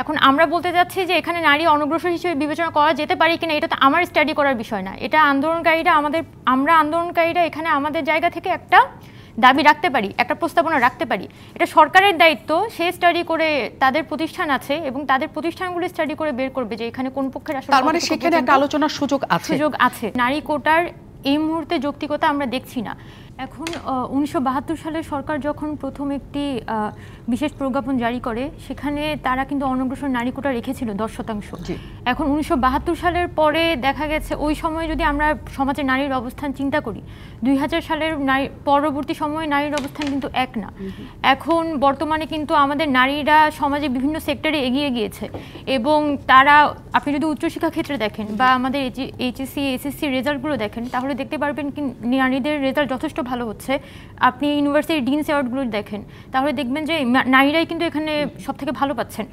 এখন আমরা বলতে যাচ্ছি যে এখানে নারী অনগ্রসর হিসেবে বিবেচনা করা যেতে পারে কিনা এটা তো আমার স্টাডি করার বিষয় না এটা আন্দোলনকারীরা আমাদের আমরা আন্দোলনকারীরা এখানে আমাদের জায়গা থেকে একটা দাবি রাখতে পারি একটা প্রস্তাবনা রাখতে পারি এটা সরকারের দায়িত্ব সে স্টাডি করে তাদের প্রতিষ্ঠান আছে এবং তাদের প্রতিষ্ঠানগুলো স্টাডি করে বের করবে যে এখানে কোন পক্ষের আসলে মানে সেখানে একটা আলোচনার সুযোগ আছে সুযোগ আছে নারী কোটার এই মুহূর্তে যৌক্তিকতা আমরা দেখছি না এখন উনিশশো সালে সরকার যখন প্রথম একটি বিশেষ প্রজ্ঞাপন জারি করে সেখানে তারা কিন্তু অনগ্রসর নারী কোটা রেখেছিল দশ শতাংশ এখন উনিশশো সালের পরে দেখা গেছে ওই সময় যদি আমরা সমাজে নারীর অবস্থান চিন্তা করি দুই সালের নারী পরবর্তী সময়ে নারীর অবস্থান কিন্তু এক না এখন বর্তমানে কিন্তু আমাদের নারীরা সমাজে বিভিন্ন সেক্টরে এগিয়ে গিয়েছে এবং তারা আপনি যদি উচ্চশিক্ষা ক্ষেত্রে দেখেন বা আমাদের এইচএসসি এসএসসি রেজাল্টগুলো দেখেন তাহলে দেখতে পারবেন কি নারীদের রেজাল্ট যথেষ্ট ভালো হচ্ছে আপনি ইউনিভার্সিটির ডিনস অ্যাওয়ার্ডগুলো দেখেন তাহলে দেখবেন যে নারীরাই কিন্তু এখানে সবথেকে ভালো পাচ্ছেন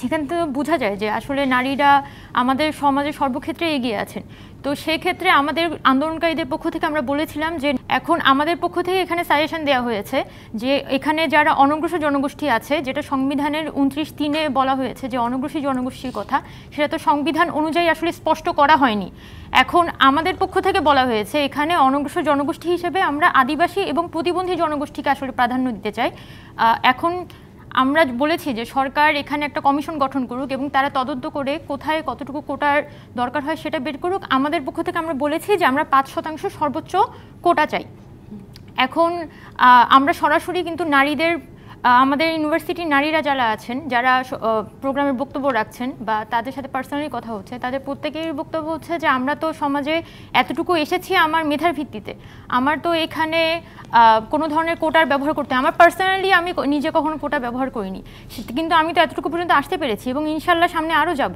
সেখান থেকে বোঝা যায় যে আসলে নারীরা আমাদের সমাজে সর্বক্ষেত্রে এগিয়ে আছেন তো সেক্ষেত্রে আমাদের আন্দোলনকারীদের পক্ষ থেকে আমরা বলেছিলাম যে এখন আমাদের পক্ষ থেকে এখানে সাজেশন দেওয়া হয়েছে যে এখানে যারা অনগ্রসর জনগোষ্ঠী আছে যেটা সংবিধানের উনত্রিশ তিনে বলা হয়েছে যে অনগ্রসী জনগোষ্ঠীর কথা সেটা তো সংবিধান অনুযায়ী আসলে স্পষ্ট করা হয়নি এখন আমাদের পক্ষ থেকে বলা হয়েছে এখানে অনগ্রসর জনগোষ্ঠী হিসেবে আমরা আদিবাসী এবং প্রতিবন্ধী জনগোষ্ঠীকে আসলে প্রাধান্য দিতে চাই এখন আমরা বলেছি যে সরকার এখানে একটা কমিশন গঠন করুক এবং তারা তদন্ত করে কোথায় কতটুকু কোটার দরকার হয় সেটা বের করুক আমাদের পক্ষ থেকে আমরা বলেছি যে আমরা পাঁচ শতাংশ সর্বোচ্চ কোটা চাই এখন আমরা সরাসরি কিন্তু নারীদের আমাদের ইউনিভার্সিটির নারীরা যারা আছেন যারা প্রোগ্রামের বক্তব্য রাখছেন বা তাদের সাথে পার্সোনালি কথা হচ্ছে তাদের প্রত্যেকের বক্তব্য হচ্ছে যে আমরা তো সমাজে এতটুকু এসেছি আমার মেধার ভিত্তিতে আমার তো এখানে কোনো ধরনের কোটার ব্যবহার করতে আমার পার্সোনালি আমি নিজে কখনো কোটা ব্যবহার করিনি কিন্তু আমি তো এতটুকু পর্যন্ত আসতে পেরেছি এবং ইনশাল্লাহ সামনে আরও যাব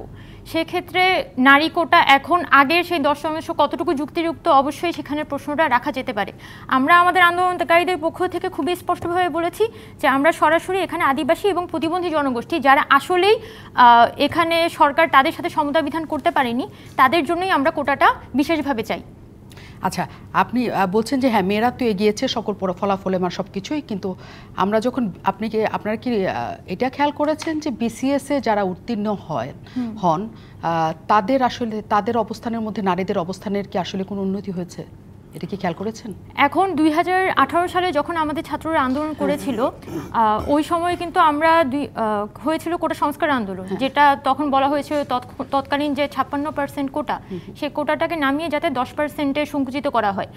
সেক্ষেত্রে নারী কোটা এখন আগের সেই দশ শতাংশ কতটুকু যুক্তিযুক্ত অবশ্যই সেখানে প্রশ্নটা রাখা যেতে পারে আমরা আমাদের আন্দোলনকারীদের পক্ষ থেকে খুবই স্পষ্টভাবে বলেছি যে আমরা সরাসরি এখানে আদিবাসী এবং প্রতিবন্ধী জনগোষ্ঠী যারা আসলেই এখানে সরকার তাদের সাথে সমতা বিধান করতে পারেনি তাদের জন্যই আমরা কোটাটা বিশেষভাবে চাই আচ্ছা আপনি বলছেন যে হ্যাঁ মেয়েরা তো এগিয়েছে সকল ফলাফলে আমার সব কিছুই কিন্তু আমরা যখন আপনি কি আপনারা কি এটা খেয়াল করেছেন যে বিসিএসে যারা উত্তীর্ণ হয় হন তাদের আসলে তাদের অবস্থানের মধ্যে নারীদের অবস্থানের কি আসলে কোনো উন্নতি হয়েছে এটা কি খেয়াল করেছেন এখন দুই সালে যখন আমাদের ছাত্ররা আন্দোলন করেছিল ওই সময় কিন্তু আমরা হয়েছিল কোটা সংস্কার আন্দোলন হ্যাঁ। যেটা তখন বলা হয়েছিল তৎকালীন যে ছাপ্পান্ন পার্সেন্ট কোটা সেই কোটাটাকে নামিয়ে যাতে দশ পার্সেন্টে সংকুচিত করা হয়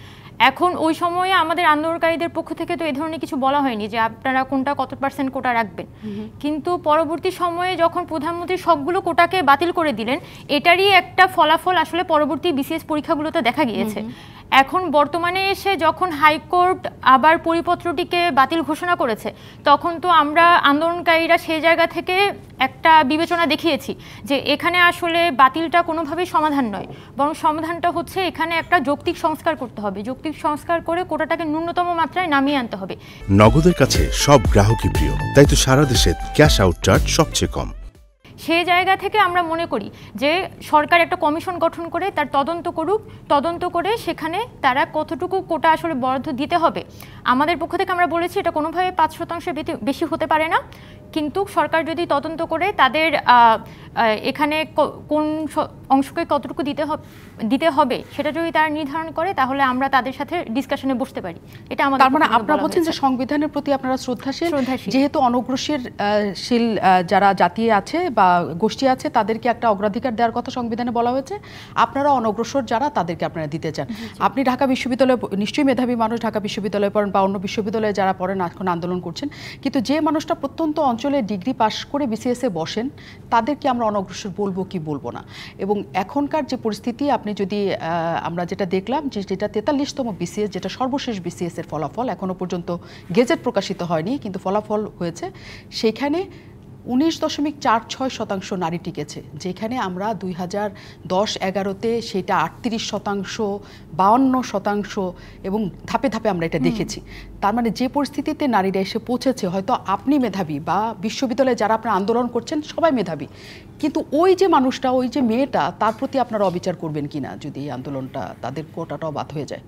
এখন ওই সময়ে আমাদের আন্দোলনকারীদের পক্ষ থেকে তো এ ধরনের কিছু বলা হয়নি যে আপনারা কোনটা কত পার্সেন্ট কোটা রাখবেন কিন্তু পরবর্তী সময়ে যখন প্রধানমন্ত্রী সবগুলো কোটাকে বাতিল করে দিলেন এটারই একটা ফলাফল আসলে পরবর্তী বিসিএস পরীক্ষাগুলোতে দেখা গিয়েছে এখন বর্তমানে এসে যখন হাইকোর্ট আবার পরিপত্রটিকে বাতিল ঘোষণা করেছে তখন তো আমরা আন্দোলনকারীরা সেই জায়গা থেকে একটা বিবেচনা দেখিয়েছি যে এখানে আসলে বাতিলটা কোনোভাবেই সমাধান নয় বরং সমাধানটা হচ্ছে এখানে একটা যৌক্তিক সংস্কার করতে হবে যৌক্তিক সংস্কার করে কোটাটাকে ন্যূনতম মাত্রায় নামিয়ে আনতে হবে নগদের কাছে সব গ্রাহকই প্রিয় তাই তো সারা দেশে ক্যাশ আউট চার্জ সবচেয়ে কম সে জায়গা থেকে আমরা মনে করি যে সরকার একটা কমিশন গঠন করে তার তদন্ত করুক তদন্ত করে সেখানে তারা কতটুকু কোটা আসলে বরাদ্দ দিতে হবে আমাদের পক্ষ থেকে আমরা বলেছি এটা কোনোভাবে পাঁচ শতাংশের বেশি হতে পারে না কিন্তু সরকার যদি তদন্ত করে তাদের এখানে কোন অংশকে কতটুকু দিতে হবে দিতে হবে সেটা যদি তারা নির্ধারণ করে তাহলে আমরা তাদের সাথে ডিসকাশনে বসতে পারি এটা আমাদের তার মানে আপনারা বলছেন যে সংবিধানের প্রতি আপনারা শ্রদ্ধাশীল যেহেতু অনগ্রসীর শীল যারা জাতি আছে বা গোষ্ঠী আছে তাদেরকে একটা অগ্রাধিকার দেওয়ার কথা সংবিধানে বলা হয়েছে আপনারা অনগ্রসর যারা তাদেরকে আপনারা দিতে চান আপনি ঢাকা বিশ্ববিদ্যালয়ে নিশ্চয়ই মেধাবী মানুষ ঢাকা বিশ্ববিদ্যালয়ে পড়েন বা অন্য বিশ্ববিদ্যালয়ে যারা পড়েন এখন আন্দোলন করছেন কিন্তু যে মানুষটা প্রত্যন্ত অঞ্চলে ডিগ্রি পাশ করে বিসিএসে বসেন তাদেরকে আমরা অনগ্রসর বলবো কি বলবো না এবং এখনকার যে পরিস্থিতি আপনি যদি আমরা যেটা দেখলাম যে যেটা তেতাল্লিশতম বিসিএস যেটা সর্বশেষ বিসিএসের ফলাফল এখনও পর্যন্ত গেজেট প্রকাশিত হয়নি কিন্তু ফলাফল হয়েছে সেখানে উনিশ দশমিক চার ছয় শতাংশ নারী টিকেছে যেখানে আমরা দুই হাজার দশ এগারোতে সেটা আটত্রিশ শতাংশ বাউন্ন শতাংশ এবং ধাপে ধাপে আমরা এটা দেখেছি তার মানে যে পরিস্থিতিতে নারীরা এসে পৌঁছেছে হয়তো আপনি মেধাবী বা বিশ্ববিদ্যালয়ে যারা আপনার আন্দোলন করছেন সবাই মেধাবী কিন্তু ওই যে মানুষটা ওই যে মেয়েটা তার প্রতি আপনারা অবিচার করবেন কিনা যদি এই আন্দোলনটা তাদের কোটাটাও বাদ হয়ে যায়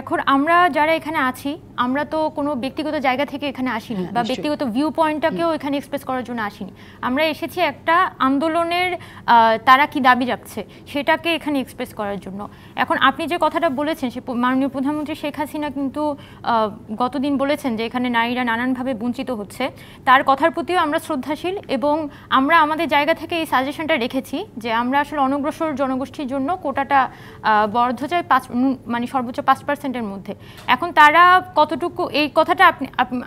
এখন আমরা যারা এখানে আছি আমরা তো কোনো ব্যক্তিগত জায়গা থেকে এখানে আসিনি হ্যাঁ, বা ব্যক্তিগত ভিউ পয়েন্টটাকেও এখানে এক্সপ্রেস করার জন্য আসিনি আমরা এসেছি একটা আন্দোলনের তারা কি দাবি রাখছে সেটাকে এখানে এক্সপ্রেস করার জন্য এখন আপনি যে কথাটা বলেছেন সে মাননীয় প্রধানমন্ত্রী শেখ হাসিনা কিন্তু গতদিন বলেছেন যে এখানে নারীরা নানানভাবে বঞ্চিত হচ্ছে তার কথার প্রতিও আমরা শ্রদ্ধাশীল এবং আমরা আমাদের জায়গা থেকে এই সাজেশনটা রেখেছি যে আমরা আসলে অনগ্রসর জনগোষ্ঠীর জন্য কোটাটা বর্ধ যায় পাঁচ মানে সর্বোচ্চ পাঁচ পার্সেন্টের মধ্যে এখন তারা কতটুকু এই কথাটা আপনি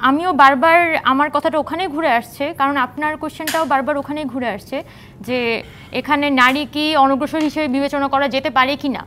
আমিও বারবার আমার কথাটা ওখানে ঘুরে আসছে কারণ আপনার কোশ্চেনটাও বারবার ওখানেই ঘুরে আসছে যে এখানে নারী কি অনগ্রসর হিসেবে বিবেচনা করা যেতে পারে কি না